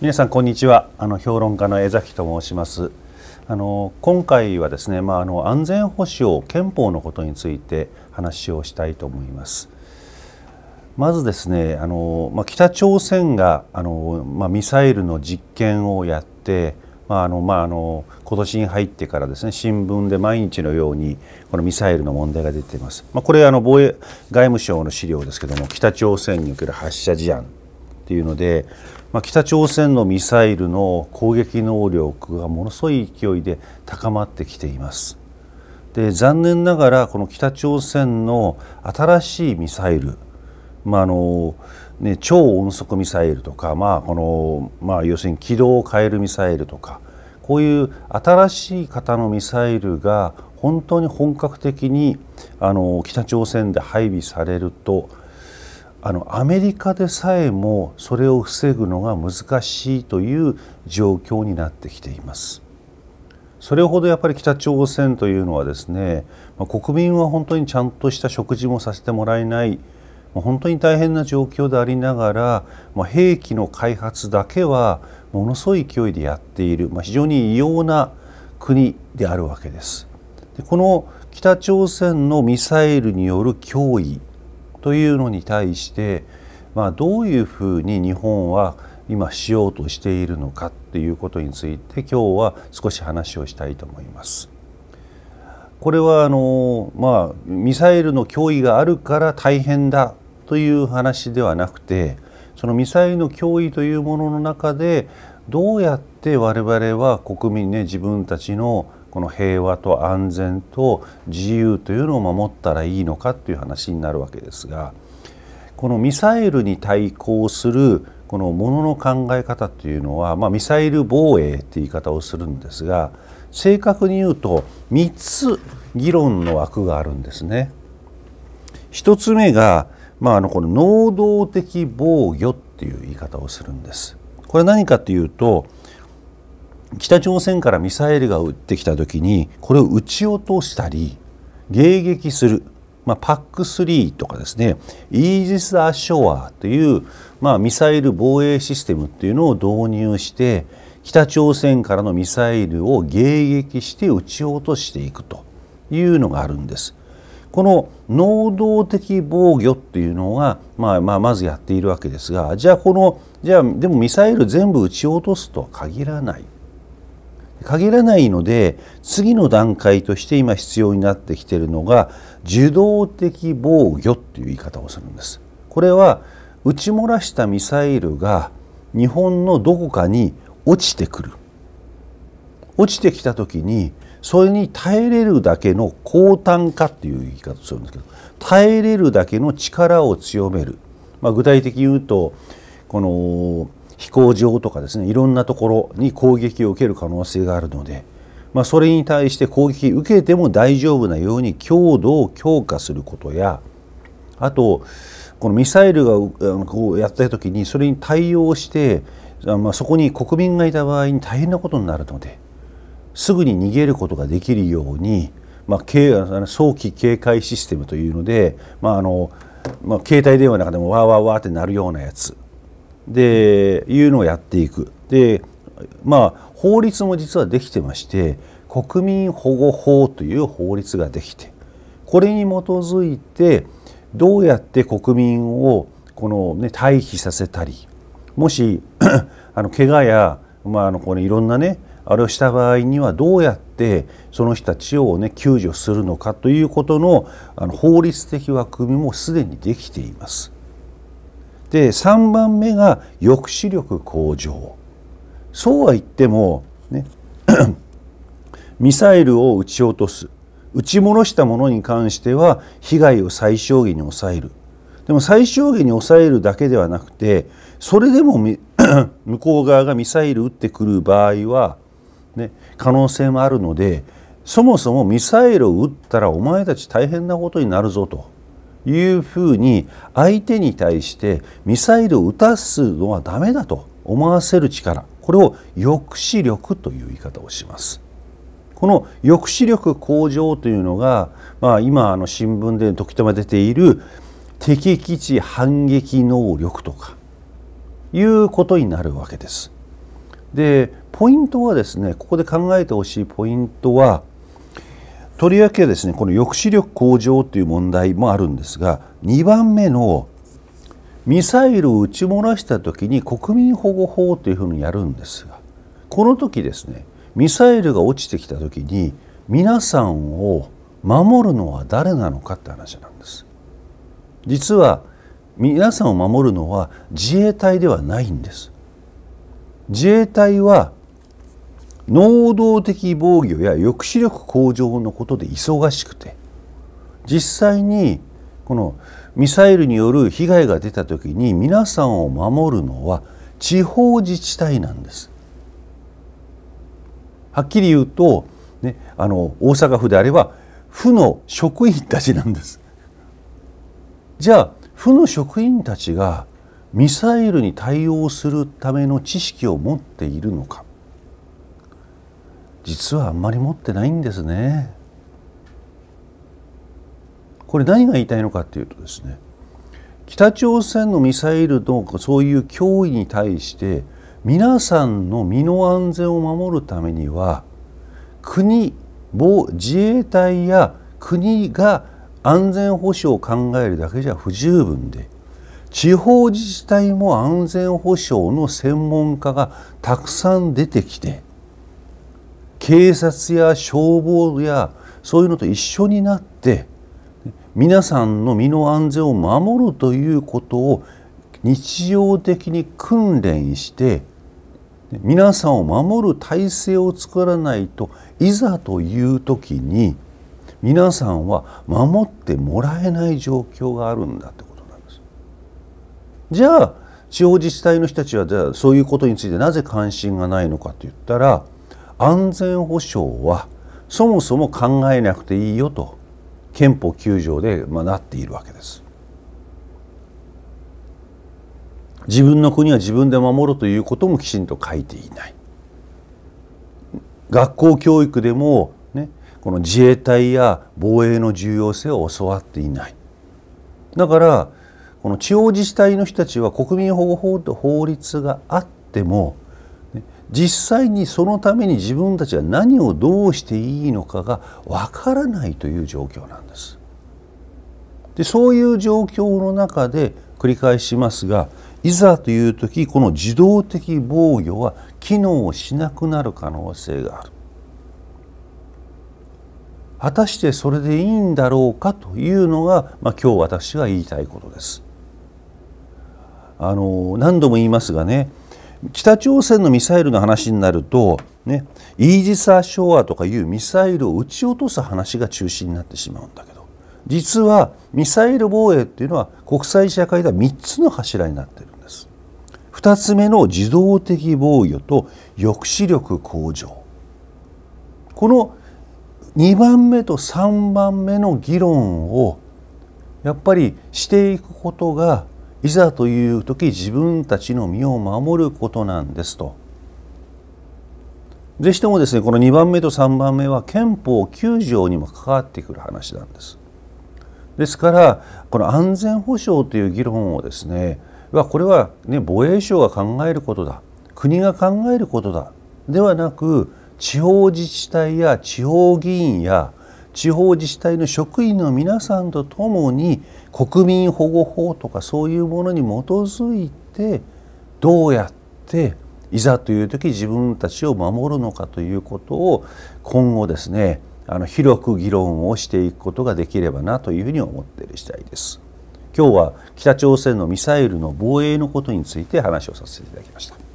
皆さんこんにちはあの評論家の江崎と申しますあの今回はですねまああの安全保障憲法のことについて話をしたいと思いますまずですねあの、まあ、北朝鮮があの、まあ、ミサイルの実験をやってまああのまあ、あの今年に入ってからですね新聞で毎日のようにこのミサイルの問題が出ています、まあ、これあの防衛外務省の資料ですけども北朝鮮における発射事案っていうので、まあ、北朝鮮のミサイルの攻撃能力がものすごい勢いで高まってきています。で残念ながらこの北朝鮮の新しいミサイル、まあ、あのね、超音速ミサイルとか、まあこのまあ、要するに軌道を変えるミサイルとかこういう新しい型のミサイルが本当に本格的にあの北朝鮮で配備されるとあのアメリカでさえもそれを防ぐのが難しいという状況になってきています。それほどやっぱり北朝鮮というのはですね国民は本当にちゃんとした食事もさせてもらえない本当に大変な状況でありながら、まあ、兵器の開発だけはものすごい勢いでやっている、まあ、非常に異様な国であるわけです。でこの北朝鮮のミサイルによる脅威というのに対して、まあ、どういうふうに日本は今しようとしているのかっていうことについて今日は少し話をしたいと思います。これはあの、まあ、ミサイルの脅威があるから大変だという話ではなくてそのミサイルの脅威というものの中でどうやって我々は国民ね自分たちのこの平和と安全と自由というのを守ったらいいのかという話になるわけですがこのミサイルに対抗するこのものの考え方というのは、まあ、ミサイル防衛という言い方をするんですが正確に言うと3つ議論の枠があるんですね。1つ目がまあ、あのこの能動的防御っていう言い方をするんです。これ何かというと北朝鮮からミサイルが撃ってきた時にこれを撃ち落としたり迎撃する、まあ、PAC3 とかですねイージス・アショアという、まあ、ミサイル防衛システムっていうのを導入して北朝鮮からのミサイルを迎撃して撃ち落としていくというのがあるんです。この能動的防御っていうのが、まあまあ、まずやっているわけですがじゃあこのじゃあでもミサイル全部撃ち落とすとは限らない限らないので次の段階として今必要になってきているのが受動的防御っていう言い方をするんです。これは撃ち漏らしたミサイルが日本のどこかに落ちてくる落ちてきた時にそれに耐えれるだけの高単価っていう言い方をするんですけど耐えれるだけの力を強める、まあ、具体的に言うとこの飛行場とかですねいろんなところに攻撃を受ける可能性があるので、まあ、それに対して攻撃受けても大丈夫なように強度を強化することやあとこのミサイルがこうやった時にそれに対応して、まあ、そこに国民がいた場合に大変なことになるので。すぐに逃げることができるように、まあ、早期警戒システムというので、まああのまあ、携帯電話の中でもわーわーわーってなるようなやつでいうのをやっていくで、まあ、法律も実はできてまして国民保護法という法律ができてこれに基づいてどうやって国民をこの、ね、退避させたりもし あの怪我や、まあ、あのこれいろんなねあれをした場合にはどうやってその人たちを、ね、救助するのかということのあの法律的枠組みもすでにできています。で3番目が抑止力向上そうは言っても、ね、ミサイルを撃ち落とす撃ち下ろしたものに関しては被害を最小限に抑えるでも最小限に抑えるだけではなくてそれでも 向こう側がミサイル撃ってくる場合はね、可能性もあるのでそもそもミサイルを撃ったらお前たち大変なことになるぞというふうに相手に対してミサイルを撃たすのはダメだと思わせる力これを抑止力という言い方をします。この抑止力向上というのが、まあ、今あの新聞で時たま出ている敵基地反撃能力とかいうことになるわけです。でポイントはですねここで考えてほしいポイントはとりわけですねこの抑止力向上という問題もあるんですが2番目のミサイルを撃ち漏らした時に国民保護法というふうにやるんですがこの時ですねミサイルが落ちてきた時に皆さんを守るのは誰なのかって話なんです。実は皆さんを守るのは自衛隊ではないんです。自衛隊は能動的防御や抑止力向上のことで忙しくて実際にこのミサイルによる被害が出た時に皆さんを守るのは地方自治体なんです。はっきり言うと、ね、あの大阪府であれば府の職員たちなんです。じゃあ府の職員たちがミサイルに対応するための知識を持っているのか実はあんまり持ってないんですね。これ何が言いたいのかっていうとですね北朝鮮のミサイルのそういう脅威に対して皆さんの身の安全を守るためには国防自衛隊や国が安全保障を考えるだけじゃ不十分で地方自治体も安全保障の専門家がたくさん出てきて警察や消防やそういうのと一緒になって皆さんの身の安全を守るということを日常的に訓練して皆さんを守る体制を作らないといざという時に皆さんは守ってもらえない状況があるんだと。じゃあ地方自治体の人たちはじゃあそういうことについてなぜ関心がないのかといったら安全保障はそもそも考えなくていいよと憲法9条でまあなっているわけです。自分の国は自分で守るということもきちんと書いていない。学校教育でも、ね、この自衛隊や防衛の重要性を教わっていない。だからこの地方自治体の人たちは国民保護法と法律があっても実際にそのために自分たちは何をどうしていいのかがわからないという状況なんです。でそういう状況の中で繰り返しますがいざという時この自動的防御は機能しなくなる可能性がある。果たしてそれでいいんだろうかというのが、まあ、今日私が言いたいことです。あの何度も言いますがね北朝鮮のミサイルの話になると、ね、イージス・アショアとかいうミサイルを撃ち落とす話が中心になってしまうんだけど実はミサイル防衛っていうのは国際社会では3つの柱になってるんです。2つ目の自動的防御と抑止力向上この2番目と3番目の議論をやっぱりしていくことがいざという時自分たちの身を守ることなんですと。ぜひともですねこの2番目と3番目は憲法9条にも関わってくる話なんです。ですからこの安全保障という議論をですねこれは、ね、防衛省が考えることだ国が考えることだではなく地方自治体や地方議員や地方自治体の職員の皆さんとともに国民保護法とかそういうものに基づいてどうやっていざという時自分たちを守るのかということを今後ですねあの広く議論をしていくことができればなというふうに思っている次第です。今日は北朝鮮のミサイルの防衛のことについて話をさせていただきました。